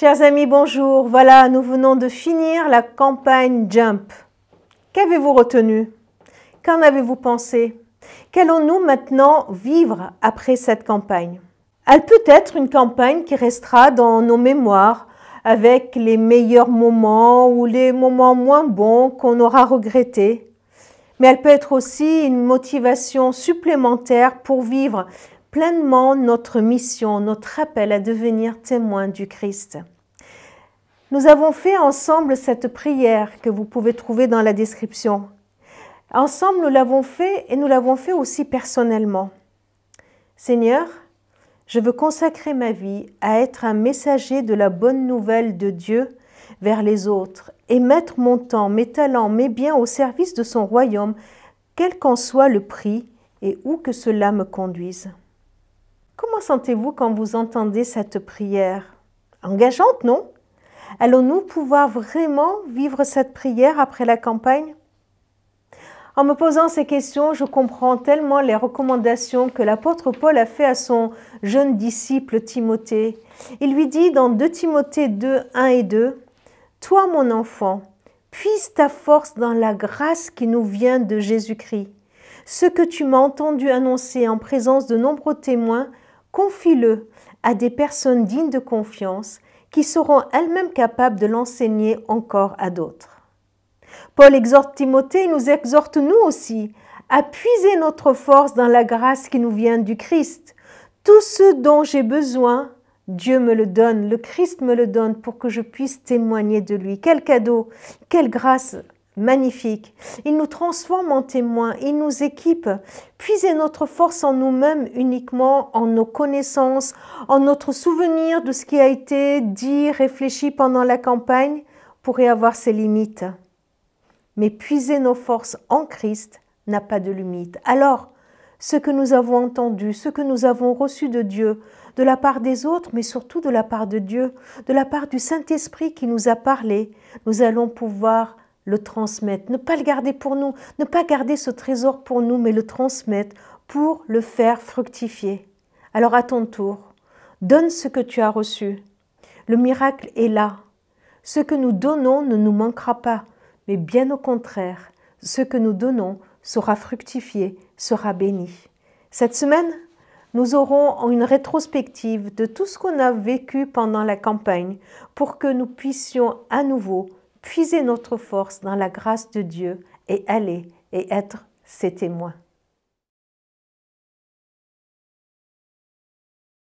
Chers amis, bonjour. Voilà, nous venons de finir la campagne Jump. Qu'avez-vous retenu Qu'en avez-vous pensé Qu'allons-nous maintenant vivre après cette campagne Elle peut être une campagne qui restera dans nos mémoires avec les meilleurs moments ou les moments moins bons qu'on aura regrettés. Mais elle peut être aussi une motivation supplémentaire pour vivre pleinement notre mission, notre appel à devenir témoin du Christ. Nous avons fait ensemble cette prière que vous pouvez trouver dans la description. Ensemble, nous l'avons fait et nous l'avons fait aussi personnellement. Seigneur, je veux consacrer ma vie à être un messager de la bonne nouvelle de Dieu vers les autres et mettre mon temps, mes talents, mes biens au service de son royaume, quel qu'en soit le prix et où que cela me conduise sentez-vous quand vous entendez cette prière Engageante, non Allons-nous pouvoir vraiment vivre cette prière après la campagne En me posant ces questions, je comprends tellement les recommandations que l'apôtre Paul a fait à son jeune disciple Timothée. Il lui dit dans 2 Timothée 2, 1 et 2, Toi mon enfant, puise ta force dans la grâce qui nous vient de Jésus-Christ. Ce que tu m'as entendu annoncer en présence de nombreux témoins, confie-le à des personnes dignes de confiance qui seront elles-mêmes capables de l'enseigner encore à d'autres. Paul exhorte Timothée, nous exhorte nous aussi à puiser notre force dans la grâce qui nous vient du Christ. Tout ce dont j'ai besoin, Dieu me le donne, le Christ me le donne pour que je puisse témoigner de lui. Quel cadeau, quelle grâce magnifique. Il nous transforme en témoins, il nous équipe. Puiser notre force en nous-mêmes uniquement, en nos connaissances, en notre souvenir de ce qui a été dit, réfléchi pendant la campagne, pourrait avoir ses limites. Mais puiser nos forces en Christ n'a pas de limite. Alors, ce que nous avons entendu, ce que nous avons reçu de Dieu, de la part des autres, mais surtout de la part de Dieu, de la part du Saint-Esprit qui nous a parlé, nous allons pouvoir le transmettre, ne pas le garder pour nous, ne pas garder ce trésor pour nous, mais le transmettre pour le faire fructifier. Alors à ton tour, donne ce que tu as reçu. Le miracle est là. Ce que nous donnons ne nous manquera pas, mais bien au contraire, ce que nous donnons sera fructifié, sera béni. Cette semaine, nous aurons une rétrospective de tout ce qu'on a vécu pendant la campagne pour que nous puissions à nouveau puiser notre force dans la grâce de Dieu et aller et être ses témoins.